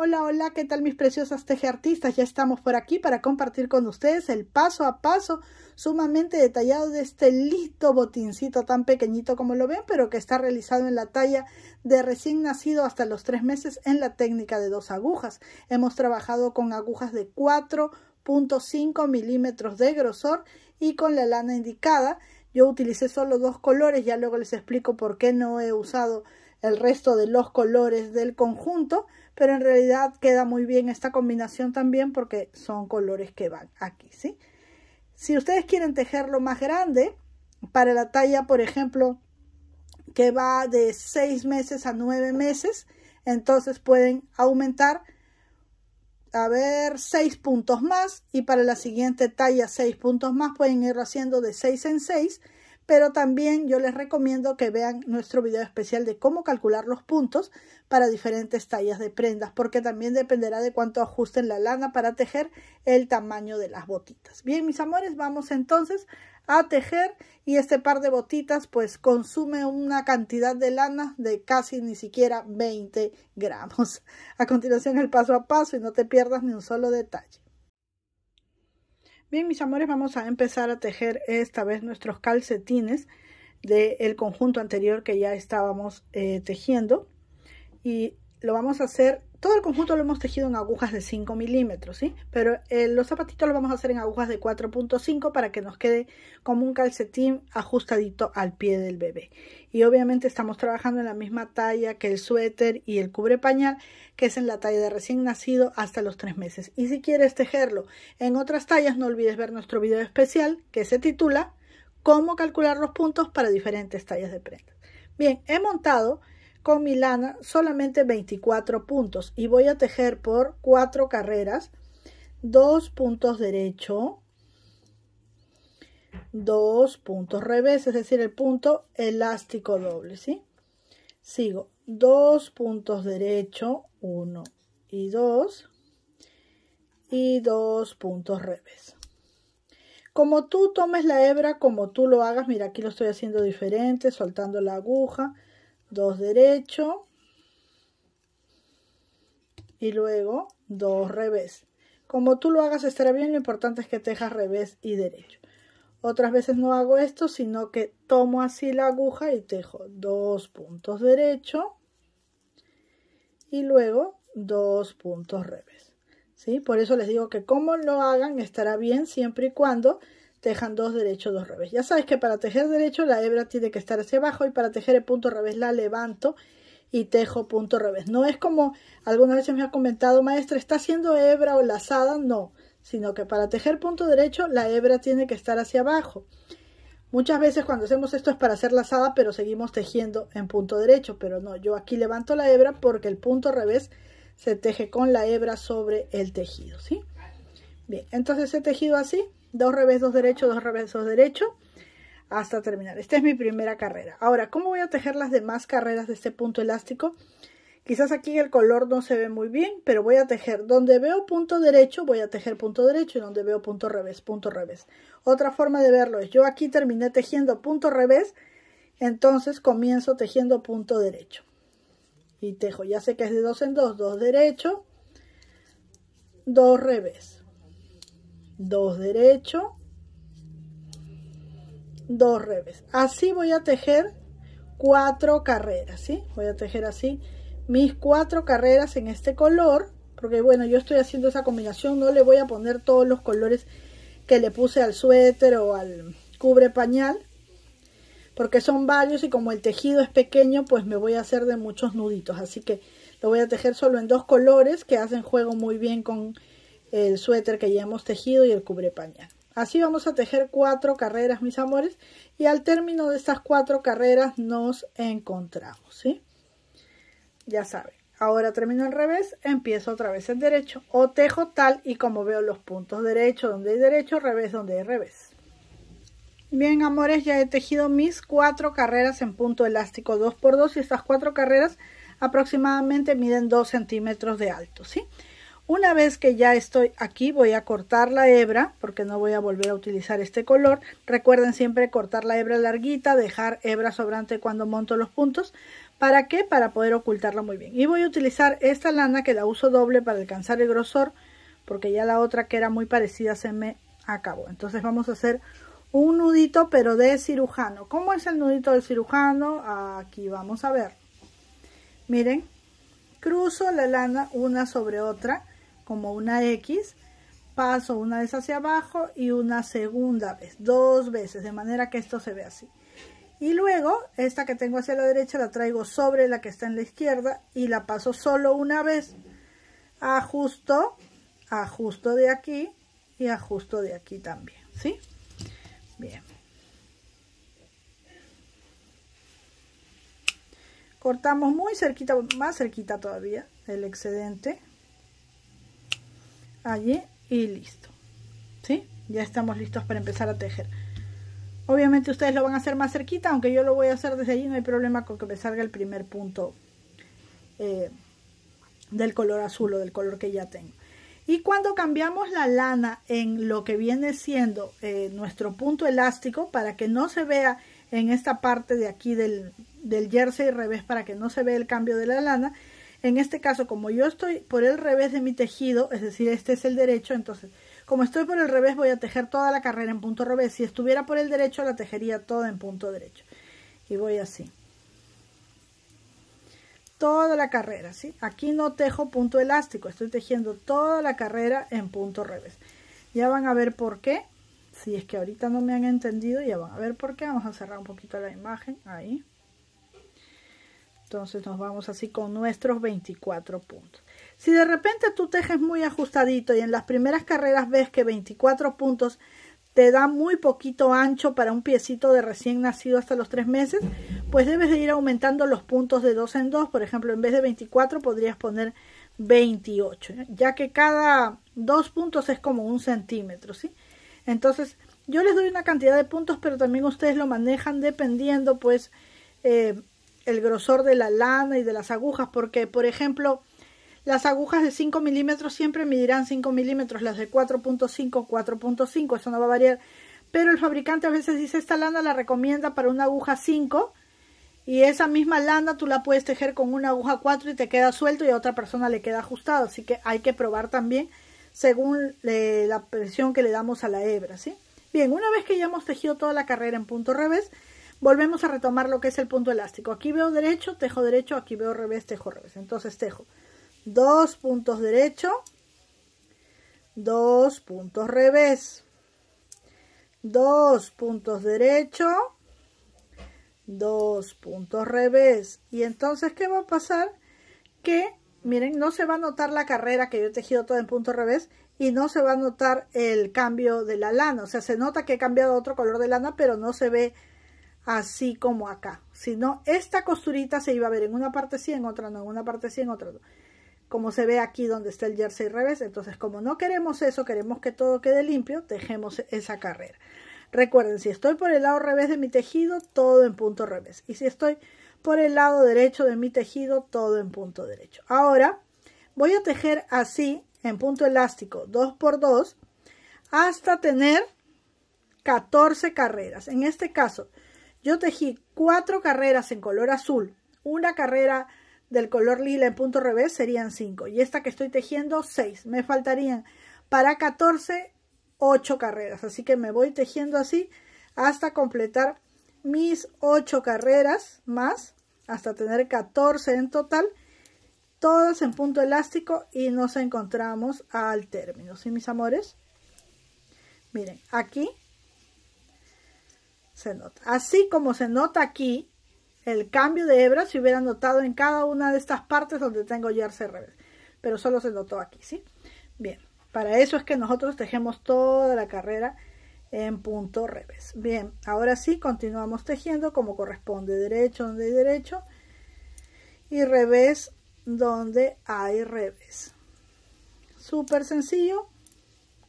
Hola, hola, ¿qué tal mis preciosas tejeartistas? Ya estamos por aquí para compartir con ustedes el paso a paso sumamente detallado de este listo botincito tan pequeñito como lo ven, pero que está realizado en la talla de recién nacido hasta los tres meses en la técnica de dos agujas. Hemos trabajado con agujas de 4.5 milímetros de grosor y con la lana indicada. Yo utilicé solo dos colores, ya luego les explico por qué no he usado el resto de los colores del conjunto, pero en realidad queda muy bien esta combinación también porque son colores que van aquí, ¿sí? Si ustedes quieren tejerlo más grande, para la talla, por ejemplo, que va de 6 meses a 9 meses, entonces pueden aumentar, a ver, 6 puntos más y para la siguiente talla 6 puntos más pueden ir haciendo de 6 en 6 pero también yo les recomiendo que vean nuestro video especial de cómo calcular los puntos para diferentes tallas de prendas, porque también dependerá de cuánto ajusten la lana para tejer el tamaño de las botitas. Bien, mis amores, vamos entonces a tejer y este par de botitas pues consume una cantidad de lana de casi ni siquiera 20 gramos. A continuación el paso a paso y no te pierdas ni un solo detalle. Bien, mis amores, vamos a empezar a tejer esta vez nuestros calcetines del conjunto anterior que ya estábamos eh, tejiendo. Y lo vamos a hacer todo el conjunto lo hemos tejido en agujas de 5 milímetros, ¿sí? Pero eh, los zapatitos lo vamos a hacer en agujas de 4.5 para que nos quede como un calcetín ajustadito al pie del bebé. Y obviamente estamos trabajando en la misma talla que el suéter y el cubre pañal, que es en la talla de recién nacido hasta los 3 meses. Y si quieres tejerlo en otras tallas, no olvides ver nuestro video especial que se titula Cómo calcular los puntos para diferentes tallas de prendas. Bien, he montado con mi lana solamente 24 puntos y voy a tejer por cuatro carreras dos puntos derecho dos puntos revés es decir el punto elástico doble ¿sí? sigo dos puntos derecho uno y dos y dos puntos revés como tú tomes la hebra como tú lo hagas mira aquí lo estoy haciendo diferente soltando la aguja dos derecho y luego dos revés. Como tú lo hagas estará bien, lo importante es que tejas revés y derecho. Otras veces no hago esto, sino que tomo así la aguja y tejo dos puntos derecho y luego dos puntos revés. ¿Sí? Por eso les digo que como lo hagan estará bien siempre y cuando tejan dos derechos, dos revés. Ya sabes que para tejer derecho la hebra tiene que estar hacia abajo y para tejer el punto revés la levanto y tejo punto revés. No es como algunas veces me ha comentado, maestra, ¿está haciendo hebra o lazada? No, sino que para tejer punto derecho la hebra tiene que estar hacia abajo. Muchas veces cuando hacemos esto es para hacer lazada, pero seguimos tejiendo en punto derecho, pero no, yo aquí levanto la hebra porque el punto revés se teje con la hebra sobre el tejido, ¿sí? Bien, entonces he tejido así, Dos revés, dos derechos, dos revés, dos derecho, hasta terminar. Esta es mi primera carrera. Ahora, ¿cómo voy a tejer las demás carreras de este punto elástico? Quizás aquí el color no se ve muy bien, pero voy a tejer donde veo punto derecho, voy a tejer punto derecho y donde veo punto revés, punto revés. Otra forma de verlo es, yo aquí terminé tejiendo punto revés, entonces comienzo tejiendo punto derecho. Y tejo, ya sé que es de dos en dos, dos derecho, dos revés dos derecho, dos revés. Así voy a tejer cuatro carreras, ¿sí? Voy a tejer así mis cuatro carreras en este color, porque bueno, yo estoy haciendo esa combinación, no le voy a poner todos los colores que le puse al suéter o al cubre pañal, porque son varios y como el tejido es pequeño, pues me voy a hacer de muchos nuditos, así que lo voy a tejer solo en dos colores que hacen juego muy bien con el suéter que ya hemos tejido y el cubre pañal. Así vamos a tejer cuatro carreras, mis amores, y al término de estas cuatro carreras nos encontramos, ¿sí? Ya saben, ahora termino al revés, empiezo otra vez en derecho, o tejo tal y como veo los puntos, derecho donde hay derecho, revés donde hay revés. Bien, amores, ya he tejido mis cuatro carreras en punto elástico 2x2 y estas cuatro carreras aproximadamente miden 2 centímetros de alto, ¿sí? sí una vez que ya estoy aquí, voy a cortar la hebra, porque no voy a volver a utilizar este color. Recuerden siempre cortar la hebra larguita, dejar hebra sobrante cuando monto los puntos. ¿Para qué? Para poder ocultarla muy bien. Y voy a utilizar esta lana que la uso doble para alcanzar el grosor, porque ya la otra que era muy parecida se me acabó. Entonces vamos a hacer un nudito, pero de cirujano. ¿Cómo es el nudito del cirujano? Aquí vamos a ver. Miren, cruzo la lana una sobre otra como una X, paso una vez hacia abajo y una segunda vez, dos veces, de manera que esto se ve así. Y luego, esta que tengo hacia la derecha la traigo sobre la que está en la izquierda y la paso solo una vez. Ajusto, ajusto de aquí y ajusto de aquí también, ¿sí? Bien. Cortamos muy cerquita, más cerquita todavía, el excedente allí y listo ¿sí? ya estamos listos para empezar a tejer obviamente ustedes lo van a hacer más cerquita aunque yo lo voy a hacer desde allí no hay problema con que me salga el primer punto eh, del color azul o del color que ya tengo y cuando cambiamos la lana en lo que viene siendo eh, nuestro punto elástico para que no se vea en esta parte de aquí del, del jersey revés para que no se vea el cambio de la lana en este caso, como yo estoy por el revés de mi tejido, es decir, este es el derecho, entonces, como estoy por el revés, voy a tejer toda la carrera en punto revés. Si estuviera por el derecho, la tejería toda en punto derecho. Y voy así. Toda la carrera, ¿sí? Aquí no tejo punto elástico, estoy tejiendo toda la carrera en punto revés. Ya van a ver por qué. Si es que ahorita no me han entendido, ya van a ver por qué. Vamos a cerrar un poquito la imagen, ahí. Entonces nos vamos así con nuestros 24 puntos. Si de repente tú tejes muy ajustadito y en las primeras carreras ves que 24 puntos te da muy poquito ancho para un piecito de recién nacido hasta los 3 meses, pues debes de ir aumentando los puntos de 2 en 2. Por ejemplo, en vez de 24 podrías poner 28, ¿eh? ya que cada 2 puntos es como un centímetro, ¿sí? Entonces, yo les doy una cantidad de puntos, pero también ustedes lo manejan dependiendo, pues, eh, el grosor de la lana y de las agujas, porque, por ejemplo, las agujas de 5 milímetros siempre medirán 5 milímetros, las de 4.5, 4.5, eso no va a variar. Pero el fabricante a veces dice, esta lana la recomienda para una aguja 5 y esa misma lana tú la puedes tejer con una aguja 4 y te queda suelto y a otra persona le queda ajustado. Así que hay que probar también según eh, la presión que le damos a la hebra, ¿sí? Bien, una vez que ya hemos tejido toda la carrera en punto revés, volvemos a retomar lo que es el punto elástico. Aquí veo derecho, tejo derecho, aquí veo revés, tejo revés. Entonces tejo dos puntos derecho, dos puntos revés, dos puntos derecho, dos puntos revés. Y entonces, ¿qué va a pasar? Que, miren, no se va a notar la carrera que yo he tejido todo en punto revés y no se va a notar el cambio de la lana. O sea, se nota que he cambiado otro color de lana, pero no se ve así como acá. Si no, esta costurita se iba a ver en una parte sí, en otra no, en una parte sí, en otra no. Como se ve aquí donde está el jersey revés. Entonces, como no queremos eso, queremos que todo quede limpio, tejemos esa carrera. Recuerden, si estoy por el lado revés de mi tejido, todo en punto revés. Y si estoy por el lado derecho de mi tejido, todo en punto derecho. Ahora, voy a tejer así, en punto elástico, 2 por 2 hasta tener 14 carreras. En este caso, yo tejí cuatro carreras en color azul, una carrera del color lila en punto revés serían 5 y esta que estoy tejiendo seis. me faltarían para 14 8 carreras así que me voy tejiendo así hasta completar mis 8 carreras más hasta tener 14 en total todas en punto elástico y nos encontramos al término ¿sí mis amores? miren aquí se nota. Así como se nota aquí, el cambio de hebra si hubiera notado en cada una de estas partes donde tengo ya revés. Pero solo se notó aquí, ¿sí? Bien, para eso es que nosotros tejemos toda la carrera en punto revés. Bien, ahora sí continuamos tejiendo como corresponde, derecho donde hay derecho y revés donde hay revés. Súper sencillo,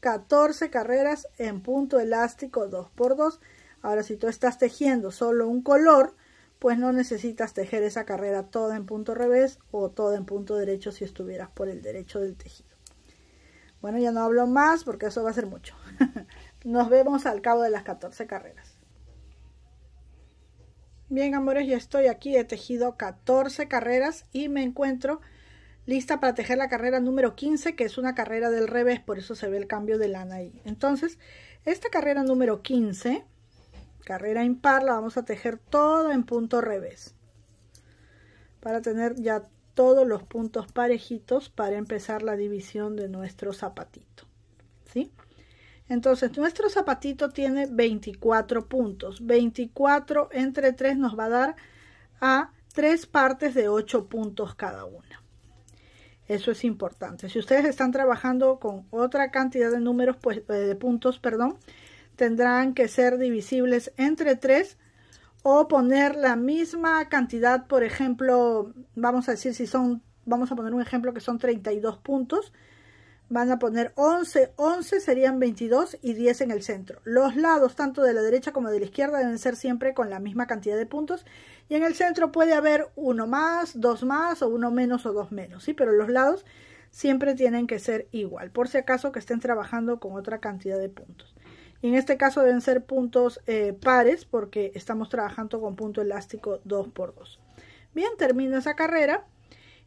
14 carreras en punto elástico 2x2 Ahora, si tú estás tejiendo solo un color, pues no necesitas tejer esa carrera toda en punto revés o toda en punto derecho si estuvieras por el derecho del tejido. Bueno, ya no hablo más porque eso va a ser mucho. Nos vemos al cabo de las 14 carreras. Bien, amores, ya estoy aquí. He tejido 14 carreras y me encuentro lista para tejer la carrera número 15, que es una carrera del revés, por eso se ve el cambio de lana ahí. Entonces, esta carrera número 15 carrera impar la vamos a tejer todo en punto revés para tener ya todos los puntos parejitos para empezar la división de nuestro zapatito ¿sí? entonces nuestro zapatito tiene 24 puntos 24 entre 3 nos va a dar a 3 partes de 8 puntos cada una eso es importante si ustedes están trabajando con otra cantidad de números pues eh, de puntos perdón tendrán que ser divisibles entre 3 o poner la misma cantidad, por ejemplo, vamos a decir si son, vamos a poner un ejemplo que son 32 puntos, van a poner 11, 11 serían 22 y 10 en el centro. Los lados, tanto de la derecha como de la izquierda, deben ser siempre con la misma cantidad de puntos. Y en el centro puede haber uno más, dos más, o uno menos o dos menos, ¿sí? Pero los lados siempre tienen que ser igual, por si acaso que estén trabajando con otra cantidad de puntos. Y en este caso deben ser puntos eh, pares porque estamos trabajando con punto elástico 2x2. Bien, termino esa carrera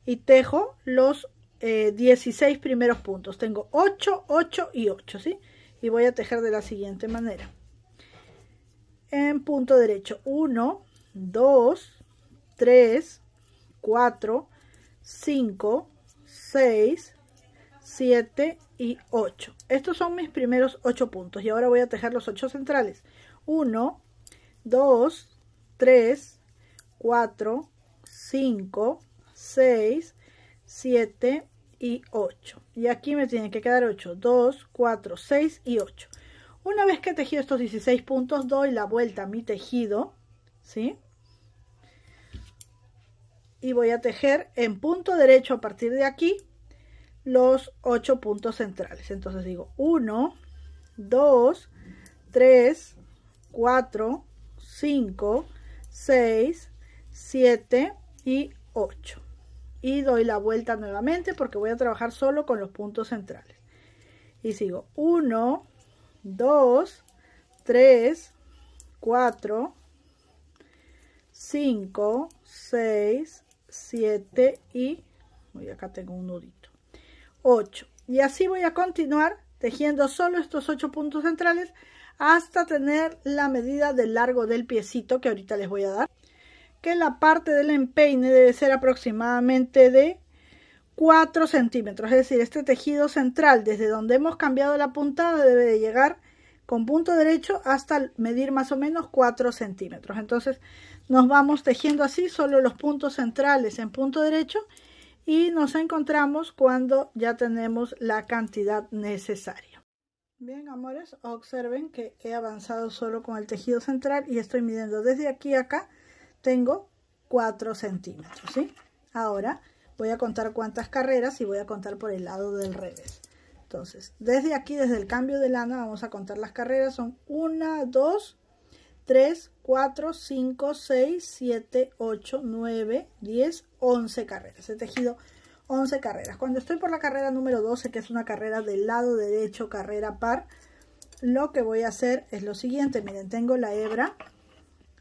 y tejo los 16 eh, primeros puntos. Tengo 8, 8 y 8, ¿sí? Y voy a tejer de la siguiente manera. En punto derecho, 1, 2, 3, 4, 5, 6, 7 y 8. Estos son mis primeros 8 puntos y ahora voy a tejer los 8 centrales. 1, 2, 3, 4, 5, 6, 7 y 8. Y aquí me tienen que quedar 8, 2, 4, 6 y 8. Una vez que he tejido estos 16 puntos, doy la vuelta a mi tejido, ¿sí? Y voy a tejer en punto derecho a partir de aquí los ocho puntos centrales. Entonces digo 1, 2, 3, 4, 5, 6, 7 y 8. Y doy la vuelta nuevamente porque voy a trabajar solo con los puntos centrales. Y sigo 1, 2, 3, 4, 5, 6, 7 y... acá tengo un nudito. 8 y así voy a continuar tejiendo solo estos ocho puntos centrales hasta tener la medida del largo del piecito que ahorita les voy a dar que la parte del empeine debe ser aproximadamente de 4 centímetros es decir este tejido central desde donde hemos cambiado la puntada debe de llegar con punto derecho hasta medir más o menos 4 centímetros entonces nos vamos tejiendo así solo los puntos centrales en punto derecho y nos encontramos cuando ya tenemos la cantidad necesaria. Bien, amores, observen que he avanzado solo con el tejido central y estoy midiendo desde aquí acá. Tengo 4 centímetros, ¿sí? Ahora voy a contar cuántas carreras y voy a contar por el lado del revés. Entonces, desde aquí, desde el cambio de lana, vamos a contar las carreras. Son 1, 2, 3, 4, 5, 6, 7, 8, 9, 10, 11 carreras. He tejido 11 carreras. Cuando estoy por la carrera número 12, que es una carrera del lado derecho, carrera par, lo que voy a hacer es lo siguiente. Miren, tengo la hebra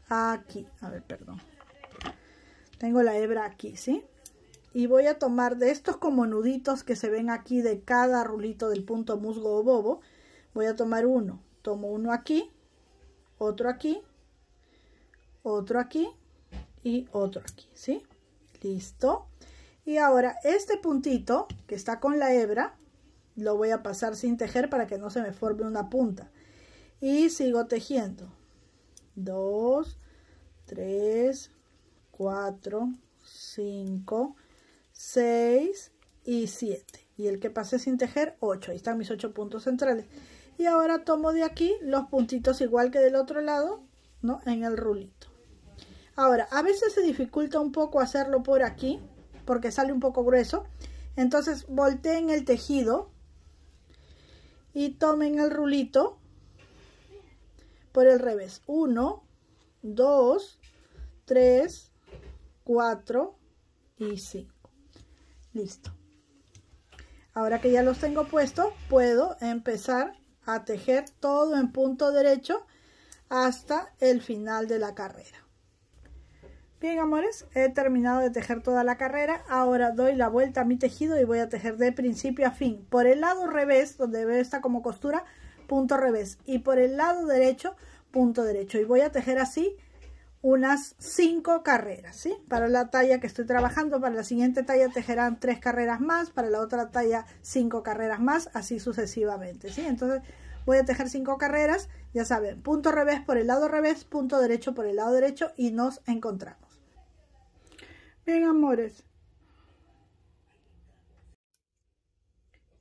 aquí. A ver, perdón. Tengo la hebra aquí, ¿sí? Y voy a tomar de estos como nuditos que se ven aquí de cada rulito del punto musgo o bobo. Voy a tomar uno. Tomo uno aquí, otro aquí, otro aquí y otro aquí, ¿sí? Listo. Y ahora este puntito que está con la hebra, lo voy a pasar sin tejer para que no se me forme una punta. Y sigo tejiendo. 2, 3, 4, 5, 6 y 7. Y el que pase sin tejer, 8. Ahí están mis 8 puntos centrales y ahora tomo de aquí los puntitos igual que del otro lado ¿no? en el rulito ahora a veces se dificulta un poco hacerlo por aquí porque sale un poco grueso entonces volteen el tejido y tomen el rulito por el revés 1 2 3 4 y 5 listo ahora que ya los tengo puestos puedo empezar a tejer todo en punto derecho hasta el final de la carrera. Bien, amores, he terminado de tejer toda la carrera. Ahora doy la vuelta a mi tejido y voy a tejer de principio a fin. Por el lado revés, donde veo esta como costura, punto revés. Y por el lado derecho, punto derecho. Y voy a tejer así unas cinco carreras, ¿sí? Para la talla que estoy trabajando, para la siguiente talla tejerán tres carreras más, para la otra talla cinco carreras más, así sucesivamente, ¿sí? Entonces voy a tejer cinco carreras, ya saben, punto revés por el lado revés, punto derecho por el lado derecho y nos encontramos. Bien, amores,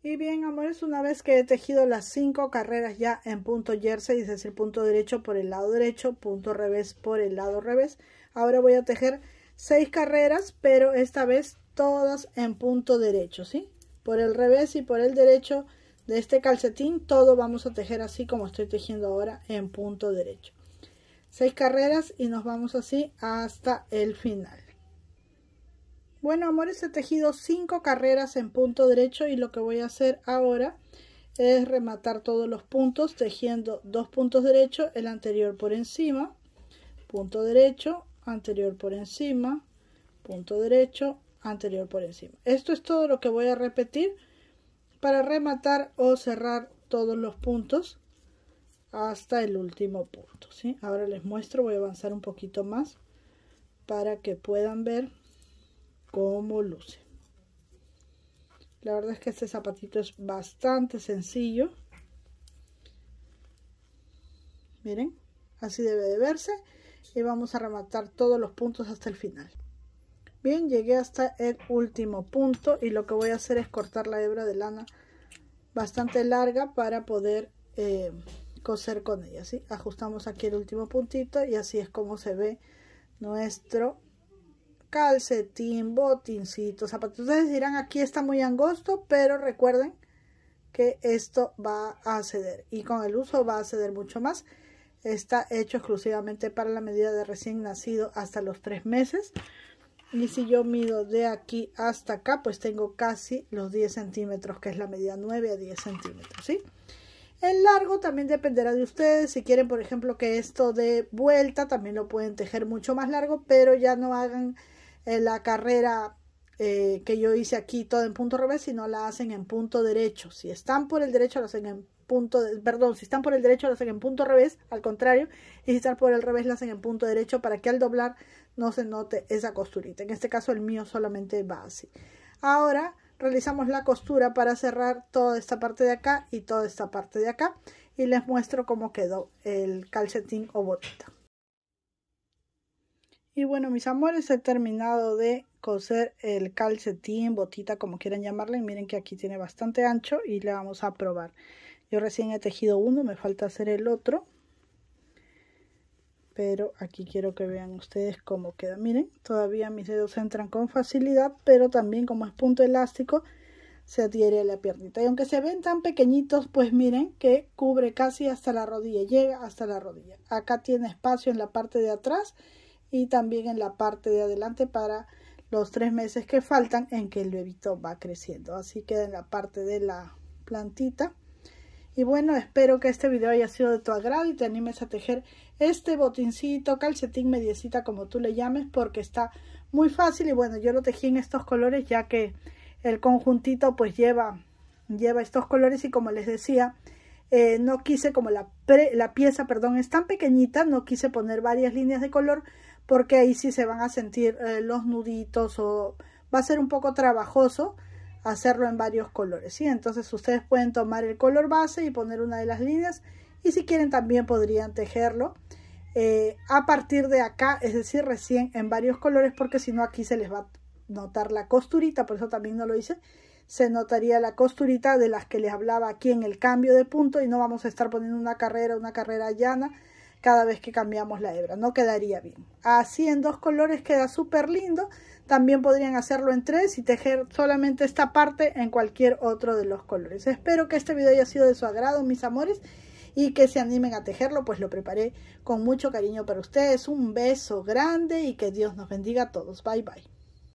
Y bien, amores, una vez que he tejido las cinco carreras ya en punto jersey, es decir, punto derecho por el lado derecho, punto revés por el lado revés, ahora voy a tejer seis carreras, pero esta vez todas en punto derecho, ¿sí? Por el revés y por el derecho de este calcetín, todo vamos a tejer así como estoy tejiendo ahora en punto derecho. Seis carreras y nos vamos así hasta el final. Bueno, amores, he tejido cinco carreras en punto derecho y lo que voy a hacer ahora es rematar todos los puntos tejiendo dos puntos derechos, el anterior por encima, punto derecho, anterior por encima, punto derecho, anterior por encima. Esto es todo lo que voy a repetir para rematar o cerrar todos los puntos hasta el último punto. ¿sí? Ahora les muestro, voy a avanzar un poquito más para que puedan ver como luce. La verdad es que este zapatito es bastante sencillo. Miren, así debe de verse. Y vamos a rematar todos los puntos hasta el final. Bien, llegué hasta el último punto y lo que voy a hacer es cortar la hebra de lana bastante larga para poder eh, coser con ella. ¿sí? Ajustamos aquí el último puntito y así es como se ve nuestro calcetín, botincito, zapatos. Ustedes dirán, aquí está muy angosto, pero recuerden que esto va a ceder y con el uso va a ceder mucho más. Está hecho exclusivamente para la medida de recién nacido hasta los tres meses. Y si yo mido de aquí hasta acá, pues tengo casi los 10 centímetros, que es la medida 9 a 10 centímetros, ¿sí? El largo también dependerá de ustedes. Si quieren, por ejemplo, que esto de vuelta, también lo pueden tejer mucho más largo, pero ya no hagan eh, la carrera eh, que yo hice aquí todo en punto revés, no la hacen en punto derecho. Si están por el derecho, la hacen en punto, perdón, si están por el derecho, la hacen en punto revés, al contrario, y si están por el revés, la hacen en punto derecho para que al doblar no se note esa costurita. En este caso el mío solamente va así. Ahora realizamos la costura para cerrar toda esta parte de acá y toda esta parte de acá y les muestro cómo quedó el calcetín o botita. Y bueno, mis amores, he terminado de coser el calcetín, botita, como quieran llamarle. Y miren que aquí tiene bastante ancho y le vamos a probar. Yo recién he tejido uno, me falta hacer el otro. Pero aquí quiero que vean ustedes cómo queda. Miren, todavía mis dedos entran con facilidad, pero también como es punto elástico, se adhiere a la piernita. Y aunque se ven tan pequeñitos, pues miren que cubre casi hasta la rodilla, llega hasta la rodilla. Acá tiene espacio en la parte de atrás y también en la parte de adelante para los tres meses que faltan en que el bebito va creciendo. Así que en la parte de la plantita. Y bueno, espero que este video haya sido de tu agrado y te animes a tejer este botincito, calcetín, mediecita, como tú le llames, porque está muy fácil. Y bueno, yo lo tejí en estos colores ya que el conjuntito pues lleva, lleva estos colores y como les decía, eh, no quise como la, pre, la pieza perdón, es tan pequeñita, no quise poner varias líneas de color, porque ahí sí se van a sentir eh, los nuditos o va a ser un poco trabajoso hacerlo en varios colores, ¿sí? Entonces ustedes pueden tomar el color base y poner una de las líneas y si quieren también podrían tejerlo eh, a partir de acá, es decir, recién en varios colores porque si no aquí se les va a notar la costurita, por eso también no lo hice, se notaría la costurita de las que les hablaba aquí en el cambio de punto y no vamos a estar poniendo una carrera, una carrera llana, cada vez que cambiamos la hebra, no quedaría bien. Así en dos colores queda súper lindo, también podrían hacerlo en tres y tejer solamente esta parte en cualquier otro de los colores. Espero que este video haya sido de su agrado, mis amores, y que se animen a tejerlo, pues lo preparé con mucho cariño para ustedes. Un beso grande y que Dios nos bendiga a todos. Bye, bye.